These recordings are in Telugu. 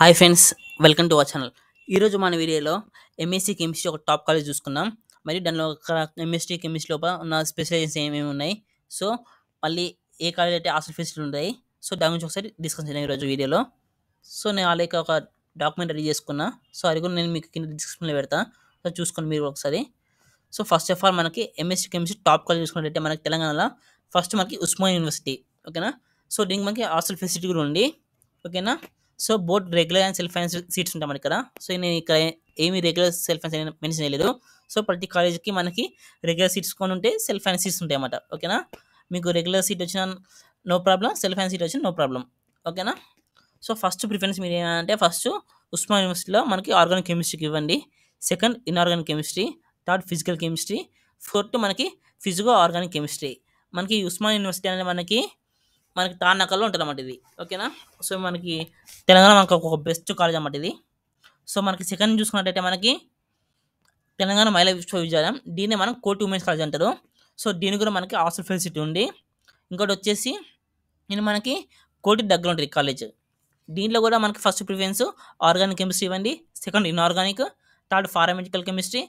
hi friends welcome to our channel ఈరోజు మన వీడియోలో ఎంఎస్సీ కెమిస్ట్రీ ఒక టాప్ కాలేజ్ చూసుకుందాం మరి దానిలో ఎంఎస్టీ కెమిస్ట్రీ లోపల ఉన్న స్పెషలైజేషన్స్ ఏమేమి ఉన్నాయి సో మళ్ళీ ఏ కాలేజ్ అయితే హాస్టల్ ఫెసిలిటీ ఉంటాయి సో దాని గురించి ఒకసారి డిస్కస్ చేయడం ఈరోజు వీడియోలో సో నేను వాళ్ళకి ఒక డాక్యుమెంట్ రెడీ చేసుకున్నా సో అది కూడా నేను మీకు కింద డిస్క్రిప్షన్లో పెడతా సో చూసుకోండి మీరు ఒకసారి సో ఫస్ట్ ఆఫ్ ఆల్ మనకి ఎంఎస్సీ కెమిస్ట్రీ టాప్ కాలేజ్ చూసుకున్నట్టయితే మనకి తెలంగాణలో ఫస్ట్ మనకి ఉస్మాన్ యూనివర్సిటీ ఓకేనా సో దీనికి మనకి హాస్టల్ ఫెసిలిటీ కూడా ఉంది ఓకేనా so both regular and self finance seats ఉంటాయి మనకి కదా సో నేను ఇక్కడ ఏమి రెగ్యులర్ సెల్ఫ్ ఫైనాన్స్ మెన్షన్ చేయలేదు సో ప్రతి కాలేజ్కి మనకి రెగ్యులర్ సీట్స్ కొని ఉంటే సెల్ఫ్ ఫైనాన్స్ సీట్స్ ఉంటాయి అన్నమాట ఓకేనా మీకు రెగ్యులర్ సీట్ వచ్చిన no problem self finance seat వచ్చిన నో ప్రాబ్లం ఓకేనా సో ఫస్ట్ ప్రిఫరెన్స్ మీరు ఏమంటే ఫస్ట్ ఉస్మా యూనివర్సిటీలో మనకి ఆర్గానిక్ కెమిస్ట్రీకి ఇవ్వండి second inorganic chemistry third physical chemistry fourth మనకి ఫిజికో ఆర్గానిక్ కెమిస్ట్రీ మనకి ఉస్మాన్ యూనివర్సిటీ అనేది మనకి మనకి తానాకల్లో ఉంటుంది అన్నమాట ఇది ఓకేనా సో మనకి తెలంగాణ మనకు ఒక బెస్ట్ కాలేజ్ అన్నమాట ఇది సో మనకి సెకండ్ చూసుకున్నట్టయితే మనకి తెలంగాణ మహిళా విశ్వవిద్యాలయం దీన్ని మనం కోటి ఉమెన్స్ కాలేజ్ అంటారు సో దీని కూడా మనకి హాస్టల్ ఫెసిలిటీ ఉంది ఇంకోటి వచ్చేసి నేను మనకి కోటి దగ్గర ఉంటుంది కాలేజ్ దీంట్లో కూడా మనకి ఫస్ట్ ప్రిఫరెన్స్ ఆర్గానిక్ కెమిస్ట్రీ ఇవ్వండి second inorganic third pharmaceutical chemistry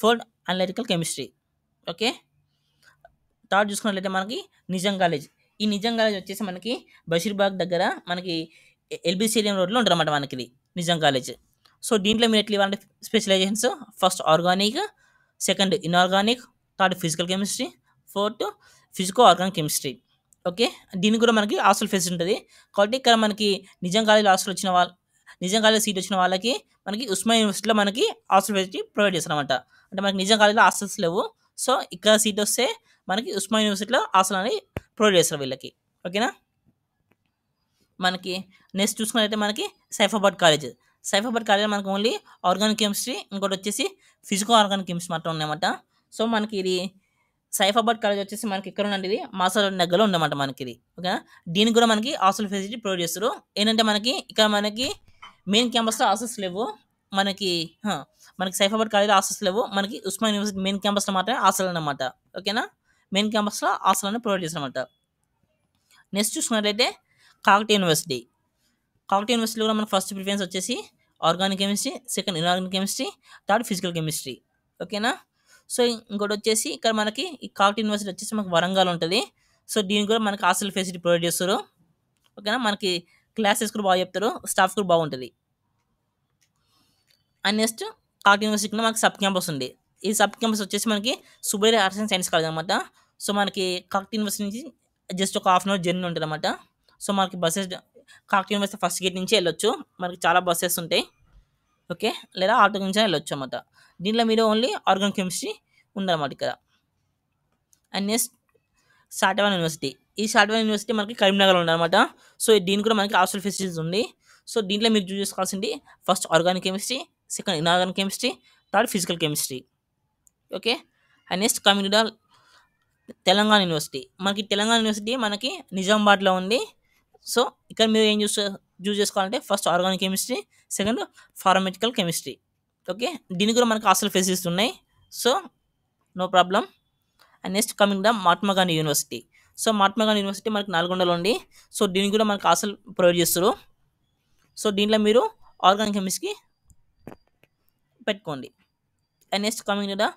fourth analytical chemistry okay third చూసుకున్నట్లయితే మనకి నిజాం కాలేజ్ ఈ నిజాం కాలేజ్ వచ్చేసరికి మనకి బషీర్ బాగ్ దగ్గర మనకి ఎల్బీసీలియం రోడ్ లో ఉంటారమంట మనకిది నిజాం కాలేజ్ సో దీంట్లో మెనట్లి వాలండి specializations first organic second inorganic third physical chemistry four physico organic chemistry okay దీని కుర మనకి ఆస్ఫెసి ఉంటుంది కాలిటి కర మనకి నిజాం కాలేజ్ లో ఆస్ల్ వచ్చిన వాళ్ళ నిజాం కాలేజ్ లో సీట్ వచ్చిన వాళ్ళకి మనకి ఉస్మాన్ యూనివర్సిటీ లో మనకి ఆస్ఫెసి ప్రొవైడ్ చేస్తారంట అంటే మనకి నిజాం కాలేజ్ లో ఆస్ల్స్ లేవు సో ఇక్కా సీట్ వస్తే మనకి ఉస్మాన్ యూనివర్సిటీ లో ఆస్ల్ అని ప్రొవైడ్ చేస్తారు వీళ్ళకి ఓకేనా మనకి నెక్స్ట్ చూసుకున్నట్టయితే మనకి సైఫాబాద్ కాలేజ్ సైఫాబాద్ కాలేజ్ మనకి ఓన్లీ ఆర్గానిక్ కెమిస్ట్రీ ఇంకోటి వచ్చేసి ఫిజికల్ ఆర్గానిక్ కెమిస్ట్రీ మాత్రం ఉన్నాయన్నమాట సో మనకి ఇది సైఫాబాద్ కాలేజ్ వచ్చేసి మనకి ఎక్కడ ఉండండి ఇది మాసాల దగ్గరలో ఉందన్నమాట మనకి ఇది ఓకేనా దీనికి కూడా మనకి హాస్టల్ ఫెసిలిటీ ప్రొవైడ్ చేస్తారు ఏంటంటే మనకి ఇక్కడ మనకి మెయిన్ క్యాంపస్లో హాస్టల్స్ లేవు మనకి మనకి సైఫాబాద్ కాలేజ్ హాస్టల్స్ లేవు మనకి ఉస్మాన్ యూనివర్సిటీ మెయిన్ క్యాంపస్లో మాత్రమే హాస్టల్ అన్నమాట ఓకేనా మెయిన్ క్యాంపస్లో హాస్టల్ ప్రొవైడ్ అనమాట నెక్స్ట్ చూసుకున్నట్లయితే కాకటి యూనివర్సిటీ కాకటి యూనివర్సిటీలో కూడా మన ఫస్ట్ ప్రిఫరెన్స్ వచ్చేసి organic chemistry second inorganic chemistry third physical chemistry ఓకేనా సో ఇంకోటి వచ్చేసి ఇక్కడ మనకి ఈ కాకటి యూనివర్సిటీ వచ్చేసి మనకు వరంగల్ ఉంటుంది సో దీనికి కూడా మనకి హాస్టల్ ఫెసిలిటీ ప్రొవైడ్ చేస్తారు ఓకేనా మనకి క్లాసెస్ కూడా బాగా చెప్తారు స్టాఫ్ కూడా బాగుంటుంది అండ్ నెక్స్ట్ కాకటి యూనివర్సిటీ కూడా మనకి సబ్ క్యాంపస్ ఉంది ఈ సబ్ క్యాంపస్ వచ్చేసి మనకి సుబేర్ ఆర్ట్స్ అండ్ సైన్స్ కాలేజ్ అనమాట సో మనకి కాక్ యూనివర్సిటీ నుంచి జస్ట్ ఒక హాఫ్ అన్ అవర్ జర్నీ ఉంటుంది అనమాట సో మనకి బస్సెస్ కాక్ యూనివర్సిటీ ఫస్ట్ గేట్ నుంచి వెళ్ళొచ్చు మనకి చాలా బస్సెస్ ఉంటాయి ఓకే లేదా ఆటో నుంచి వెళ్ళొచ్చు అనమాట దీంట్లో మీరు ఓన్లీ ఆర్గానిక్ కెమిస్ట్రీ ఉందన్నమాట ఇక్కడ అండ్ నెక్స్ట్ సాటవాన్ యూనివర్సిటీ ఈ సాటవాన్ యూనివర్సిటీ మనకి కరీంనగర్లో ఉందన్నమాట సో దీనికి కూడా మనకి హాస్టల్ ఫెసిలిటీస్ ఉంది సో దీంట్లో మీరు చూసుకోవాల్సింది first organic chemistry second inorganic chemistry third physical chemistry okay and next coming to Telangana university మనకి తెలంగాణ యూనివర్సిటీ మనకి నిజామాబాద్లో ఉంది సో ఇక్కడ మీరు ఏం చూసే చూస్ చేసుకోవాలంటే first organic chemistry second pharmaceutical chemistry okay దీనికి కూడా మనకు హాస్టల్ ఫెసిలిటీస్ ఉన్నాయి so no problem and next coming the Mahatma Gandhi university so Mahatma Gandhi university మనకి నల్గొండలో ఉంది సో దీనికి కూడా మనకు హాస్టల్ ప్రొవైడ్ చేస్తారు సో దీంట్లో మీరు ఆర్గానిక్ కెమిస్ట్రీకి పెట్టుకోండి and next coming the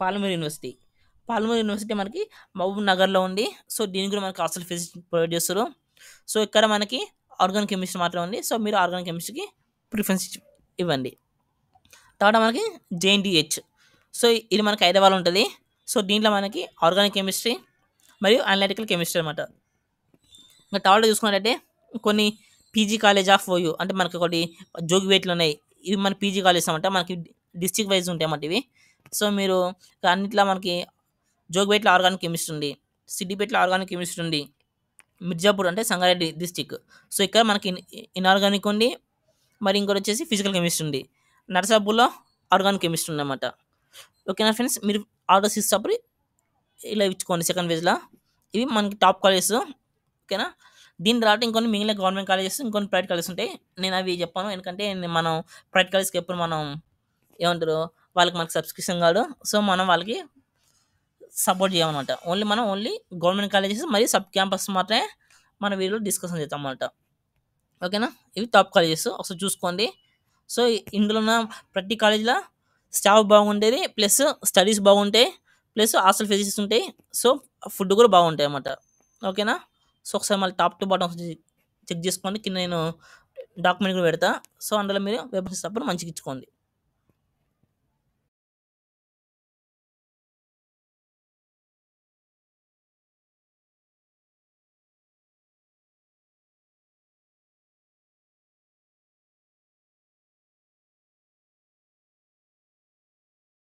Palamuru university Palamuru university మనకి మహబూబ్ నగర్లో ఉంది సో దీని కూడా మనకి హాస్టల్ ఫీజు ప్రొవైడ్ చేస్తారు సో ఇక్కడ మనకి ఆర్గానిక్ కెమిస్ట్రీ మాత్రం ఉంది సో మీరు ఆర్గానిక్ కెమిస్ట్రీకి ప్రిఫరెన్స్ ఇవ్వండి తర్వాత మనకి జేఎన్డిహెచ్ సో ఇది మనకి హైదరాబాద్ ఉంటుంది సో దీంట్లో మనకి ఆర్గానిక్ కెమిస్ట్రీ మరియు అనలిటికల్ కెమిస్ట్రీ అనమాట ఇంకా తర్వాత చూసుకున్నట్టయితే కొన్ని పీజీ కాలేజ్ ఆఫ్ ఓయూ అంటే మనకి ఒకటి జోగివేట్లు ఉన్నాయి ఇవి మన పీజీ కాలేజ్ అనమాట మనకి డిస్టిక్ వైజ్ ఉంటాయి అన్నమాట ఇవి సో మీరు అన్నిట్లో మనకి జోగిపేట్ల ఆర్గానిక్ కెమిస్ట్రీ ఉంది సిద్దిపేట్ల ఆర్గానిక్ కెమిస్ట్రీ ఉంది మిర్జాపూర్ అంటే సంగారెడ్డి డిస్టిక్ సో ఇక్కడ మనకి ఇన్ఆర్గానిక్ ఉంది మరి ఇంకోటి వచ్చేసి ఫిజికల్ కెమిస్ట్రీ ఉంది నర్సాపూర్లో ఆర్గానిక్ కెమిస్ట్రీ ఉందన్నమాట ఓకేనా ఫ్రెండ్స్ మీరు ఆర్డర్స్ ఇచ్చినప్పుడు ఇలా ఇచ్చుకోండి సెకండ్ ఫేజ్లో ఇవి మనకి టాప్ కాలేజెస్ ఓకేనా దీని తర్వాత ఇంకొన్ని మిగిలిన గవర్నమెంట్ కాలేజెస్ ఇంకొన్ని ప్రైవేట్ కాలేజెస్ ఉంటాయి నేను అవి చెప్పాను ఎందుకంటే మనం ప్రైవేట్ కాలేజెస్కి ఎప్పుడు మనం ఏమంటారు వాళ్ళకి మనకి సబ్స్క్రిప్షన్ కాదు సో మనం వాళ్ళకి సపోర్ట్ చేయమన్నమాట ఓన్లీ మనం ఓన్లీ గవర్నమెంట్ కాలేజెస్ మరియు సబ్ క్యాంపస్ మాత్రమే మన వీళ్ళు డిస్కషన్ చేద్దాం అన్నమాట ఓకేనా ఇవి టాప్ కాలేజెస్ ఒకసారి చూసుకోండి సో ఇందులో ఉన్న ప్రతి కాలేజీలో స్టాఫ్ బాగుండేది ప్లస్ స్టడీస్ బాగుంటాయి ప్లస్ హాస్టల్ ఫెసిలిటీస్ ఉంటాయి సో ఫుడ్ కూడా బాగుంటాయి అన్నమాట ఓకేనా సో ఒకసారి మళ్ళీ టాప్ టు బాటమ్ చెక్ చేసుకోండి కింద నేను డాక్యుమెంట్ కూడా పెడతా సో అందులో మీరు వెబ్సైట్ తప్పుడు మంచిగా ఇచ్చుకోండి